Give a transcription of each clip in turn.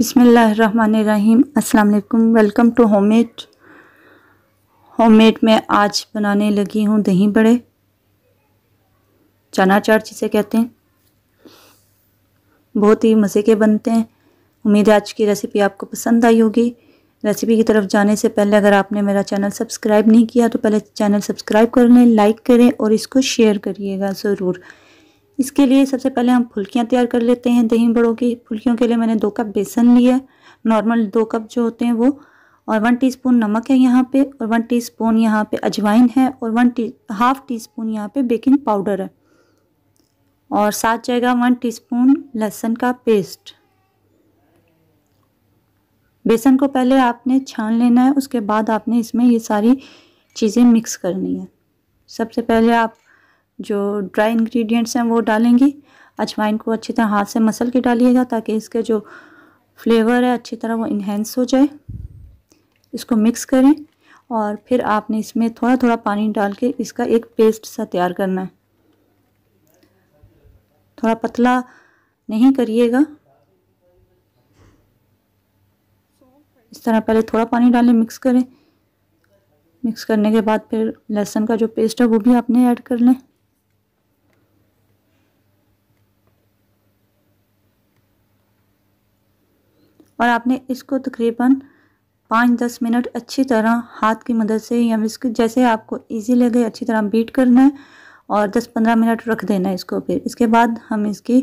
बिसमीम् अल्लाम welcome to homemade homemade में आज बनाने लगी हूँ दही बड़े चना चाट जिसे कहते हैं बहुत ही मज़े के बनते हैं उम्मीद है आज की रेसिपी आपको पसंद आई होगी रेसिपी की तरफ जाने से पहले अगर आपने मेरा चैनल सब्सक्राइब नहीं किया तो पहले चैनल सब्सक्राइब कर लें लाइक करें और इसको शेयर करिएगा ज़रूर इसके लिए सबसे पहले हम फुल्कियाँ तैयार कर लेते हैं दही बड़ों की फुल्कियों के लिए मैंने दो कप बेसन लिया नॉर्मल दो कप जो होते हैं वो और वन टीस्पून नमक है यहाँ पे और वन टीस्पून यहाँ पर अजवाइन है और वन टी हाफ टी स्पून यहाँ पर बेकिंग पाउडर है और साथ जाएगा वन टीस्पून लहसुन का पेस्ट बेसन को पहले आपने छान लेना है उसके बाद आपने इसमें ये सारी चीज़ें मिक्स करनी है सबसे पहले आप जो ड्राई इंग्रेडिएंट्स हैं वो डालेंगी अजवाइन को अच्छी तरह हाथ से मसल के डालिएगा ताकि इसके जो फ्लेवर है अच्छी तरह वो इन्हेंस हो जाए इसको मिक्स करें और फिर आपने इसमें थोड़ा थोड़ा पानी डाल के इसका एक पेस्ट सा तैयार करना है थोड़ा पतला नहीं करिएगा इस तरह पहले थोड़ा पानी डालें मिक्स करें मिक्स करने के बाद फिर लहसुन का जो पेस्ट है वो भी आपने ऐड कर लें और आपने इसको तकरीबन पाँच दस मिनट अच्छी तरह हाथ की मदद से या इसको जैसे आपको इजी लगे अच्छी तरह बीट करना है और दस पंद्रह मिनट रख देना है इसको फिर इसके बाद हम इसकी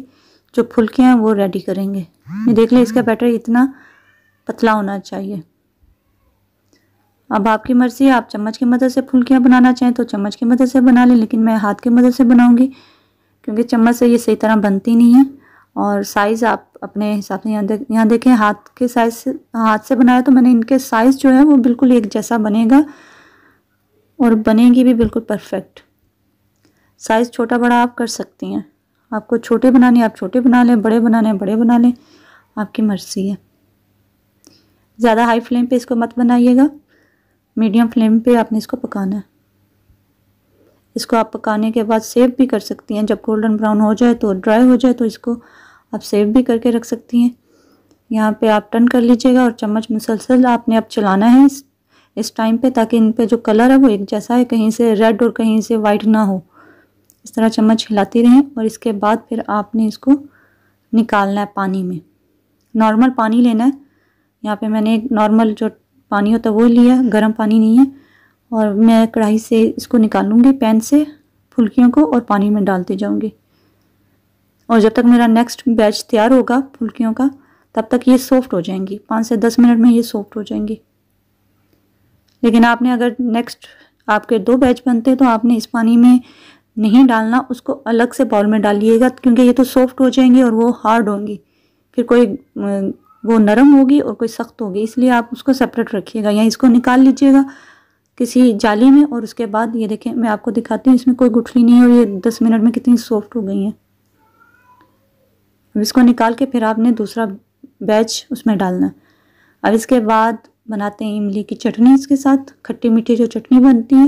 जो फुलकियाँ हैं वो रेडी करेंगे ये देख लें इसका बैटर इतना पतला होना चाहिए अब आपकी मर्ज़ी आप चम्मच की मदद से फुलकियाँ बनाना चाहें तो चम्मच की मदद से बना लें लेकिन मैं हाथ की मदद से बनाऊँगी क्योंकि चम्मच से ये सही तरह बनती नहीं है और साइज़ आप अपने हिसाब से यहाँ देख यहाँ देखें हाथ के साइज़ से हाथ से बनाया तो मैंने इनके साइज़ जो है वो बिल्कुल एक जैसा बनेगा और बनेगी भी बिल्कुल परफेक्ट साइज़ छोटा बड़ा आप कर सकती हैं आपको छोटे बनाने आप छोटे बना लें बड़े बनाने बड़े बना लें आपकी मर्ज़ी है ज़्यादा हाई फ्लेम पे इसको मत बनाइएगा मीडियम फ्लेम पे आपने इसको पकाना है इसको आप पकाने के बाद सेव भी कर सकती हैं जब गोल्डन ब्राउन हो जाए तो ड्राई हो जाए तो इसको आप सेव भी करके रख सकती हैं यहाँ पे आप टर्न कर लीजिएगा और चम्मच मुसलसल आपने अब आप चलाना है इस इस टाइम पे ताकि इन पे जो कलर है वो एक जैसा है कहीं से रेड और कहीं से वाइट ना हो इस तरह चम्मच हिलाती रहें और इसके बाद फिर आपने इसको निकालना है पानी में नॉर्मल पानी लेना है यहाँ पे मैंने एक नॉर्मल जो पानी होता है वो लिया गर्म पानी नहीं है और मैं कढ़ाई से इसको निकालूँगी पैन से फुल्कियों को और पानी में डालती जाऊँगी और जब तक मेरा नेक्स्ट बैच तैयार होगा फुल्कियों का तब तक ये सॉफ्ट हो जाएंगी पाँच से दस मिनट में ये सॉफ्ट हो जाएंगी लेकिन आपने अगर नेक्स्ट आपके दो बैच बनते हैं तो आपने इस पानी में नहीं डालना उसको अलग से बाउल में डालिएगा क्योंकि ये तो सॉफ्ट हो जाएंगी और वो हार्ड होंगी फिर कोई वो नरम होगी और कोई सख्त होगी इसलिए आप उसको सेपरेट रखिएगा या इसको निकाल लीजिएगा किसी जाली में और उसके बाद ये देखें मैं आपको दिखाती हूँ इसमें कोई गुठली नहीं है और ये दस मिनट में कितनी सॉफ्ट हो गई हैं अब इसको निकाल के फिर आपने दूसरा बैच उसमें डालना अब इसके बाद बनाते हैं इमली की चटनी इसके साथ खट्टी मीठी जो चटनी बनती है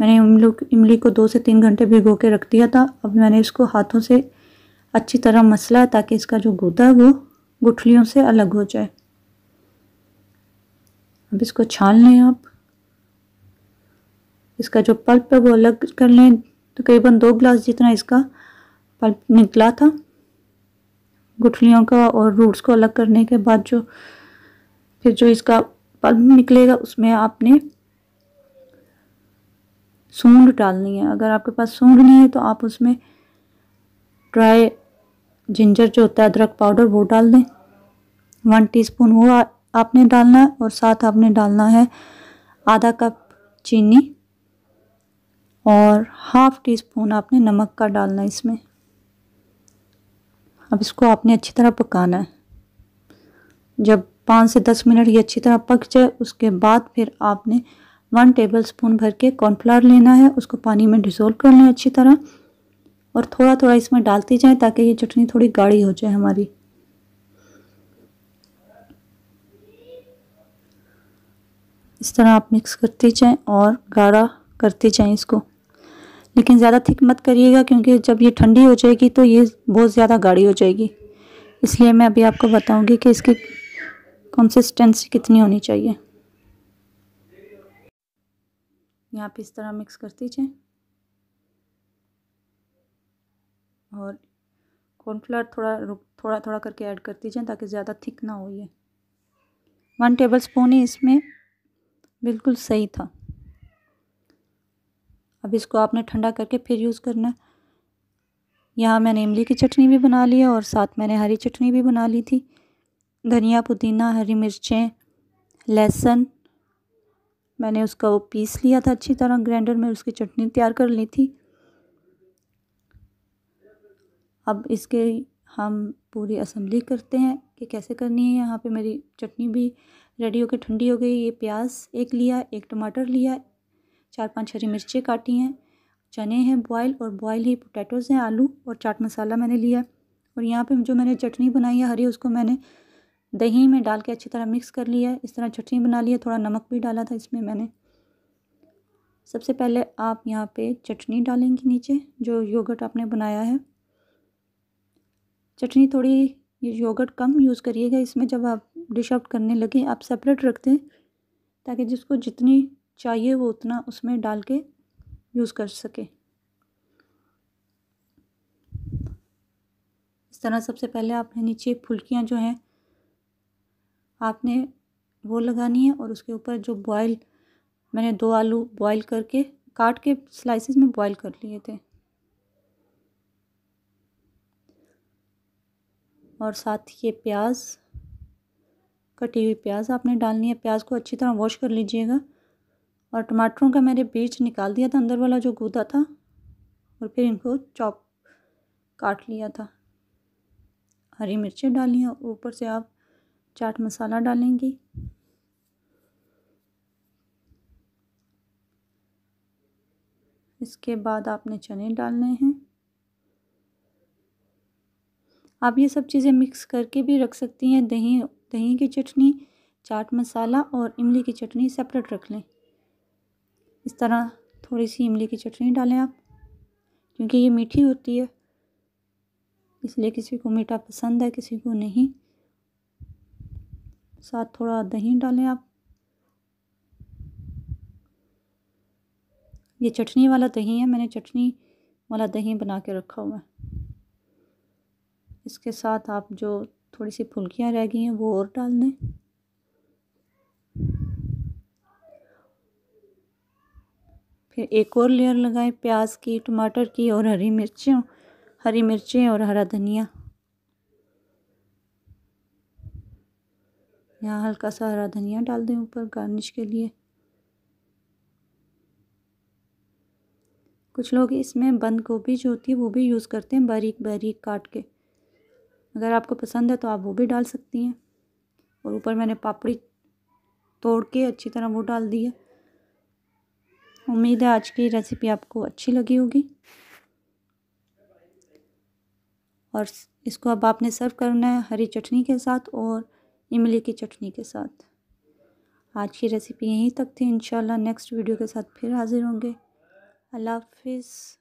मैंने इमली इमली को दो से तीन घंटे भिगो के रख दिया था अब मैंने इसको हाथों से अच्छी तरह मसला है ताकि इसका जो गूदा है वो गुठलियों से अलग हो जाए अब इसको छान लें आप इसका जो पल्प है वो अलग कर लें तकरीबन तो दो गिलास जितना इसका पल्प निकला था गुठलियों का और रूट्स को अलग करने के बाद जो फिर जो इसका पल्प निकलेगा उसमें आपने सूंड डालनी है अगर आपके पास सूंड नहीं है तो आप उसमें ड्राई जिंजर जो होता है अदरक पाउडर वो डाल दें वन टीस्पून वो आपने डालना है और साथ आपने डालना है आधा कप चीनी और हाफ़ टी स्पून आपने नमक का डालना है इसमें अब इसको आपने अच्छी तरह पकाना है जब पाँच से दस मिनट ये अच्छी तरह पक जाए उसके बाद फिर आपने वन टेबल स्पून भर के कॉर्नफ्लावर लेना है उसको पानी में डिज़ोल्व कर लें अच्छी तरह और थोड़ा थोड़ा इसमें डालती जाएँ ताकि ये चटनी थोड़ी गाढ़ी हो जाए हमारी इस तरह आप मिक्स करते जाएं और गाढ़ा करते जाएं इसको लेकिन ज़्यादा थिक मत करिएगा क्योंकि जब ये ठंडी हो जाएगी तो ये बहुत ज़्यादा गाढ़ी हो जाएगी इसलिए मैं अभी आपको बताऊँगी कि इसकी कंसिस्टेंसी कितनी होनी चाहिए यहाँ पे इस तरह मिक्स कर दीजिए और कॉर्नफ्लावर थोड़ा रुक थोड़ा थोड़ा करके ऐड कर दीजिए ताकि ज़्यादा थिक ना हो ये वन टेबल स्पून ही इसमें बिल्कुल सही था अब इसको आपने ठंडा करके फिर यूज़ करना है यहाँ मैंने इमली की चटनी भी बना ली है और साथ मैंने हरी चटनी भी बना ली थी धनिया पुदीना हरी मिर्चें लहसुन मैंने उसका वो पीस लिया था अच्छी तरह ग्राइंडर में उसकी चटनी तैयार कर ली थी अब इसके हम पूरी असम्बली करते हैं कि कैसे करनी है यहाँ पे मेरी चटनी भी रेडी होकर ठंडी हो गई ये प्याज एक लिया एक टमाटर लिया चार पांच हरी मिर्चें काटी हैं चने हैं बॉयल और बॉयल ही पोटैटोज़ हैं आलू और चाट मसाला मैंने लिया और यहाँ पे जो मैंने चटनी बनाई है हरी उसको मैंने दही में डाल के अच्छी तरह मिक्स कर लिया इस तरह चटनी बना ली है थोड़ा नमक भी डाला था इसमें मैंने सबसे पहले आप यहाँ पे चटनी डालेंगे नीचे जो योगर्ट आपने बनाया है चटनी थोड़ी ये योगर्ट कम यूज़ करिएगा इसमें जब आप डिश आउट करने लगे आप सेपरेट रख दें ताकि जिसको जितनी चाहिए वो उतना उसमें डाल के यूज़ कर सके इस तरह सबसे पहले आपने नीचे फुलकियाँ जो हैं आपने वो लगानी है और उसके ऊपर जो बॉयल मैंने दो आलू बॉयल करके काट के स्लाइसेस में बॉयल कर लिए थे और साथ ये प्याज कटी हुई प्याज आपने डालनी है प्याज को अच्छी तरह वॉश कर लीजिएगा और टमाटरों का मैंने बीज निकाल दिया था अंदर वाला जो गूदा था और फिर इनको चॉप काट लिया था हरी मिर्चें डाली हैं ऊपर से आप चाट मसाला डालेंगी इसके बाद आपने चने डालने हैं आप ये सब चीज़ें मिक्स करके भी रख सकती हैं दही दही की चटनी चाट मसाला और इमली की चटनी सेपरेट रख लें इस तरह थोड़ी सी इमली की चटनी डालें आप क्योंकि ये मीठी होती है इसलिए किसी को मीठा पसंद है किसी को नहीं साथ थोड़ा दही डालें आप ये चटनी वाला दही है मैंने चटनी वाला दही बना के रखा हुआ है इसके साथ आप जो थोड़ी सी फुल्कियाँ रह गई हैं वो और डाल दें फिर एक और लेयर लगाएं प्याज की टमाटर की और हरी मिर्चों हरी मिर्चें और हरा धनिया यहाँ हल्का सा हरा धनिया डाल दें ऊपर गार्निश के लिए कुछ लोग इसमें बंद गोभी जो होती है वो भी यूज़ करते हैं बारीक बारीक काट के अगर आपको पसंद है तो आप वो भी डाल सकती हैं और ऊपर मैंने पापड़ी तोड़ के अच्छी तरह वो डाल दी है उम्मीद है आज की रेसिपी आपको अच्छी लगी होगी और इसको अब आपने सर्व करना है हरी चटनी के साथ और इमली की चटनी के साथ आज की रेसिपी यहीं तक थी इंशाल्लाह नेक्स्ट वीडियो के साथ फिर हाज़िर होंगे अल्लाह हाफिज़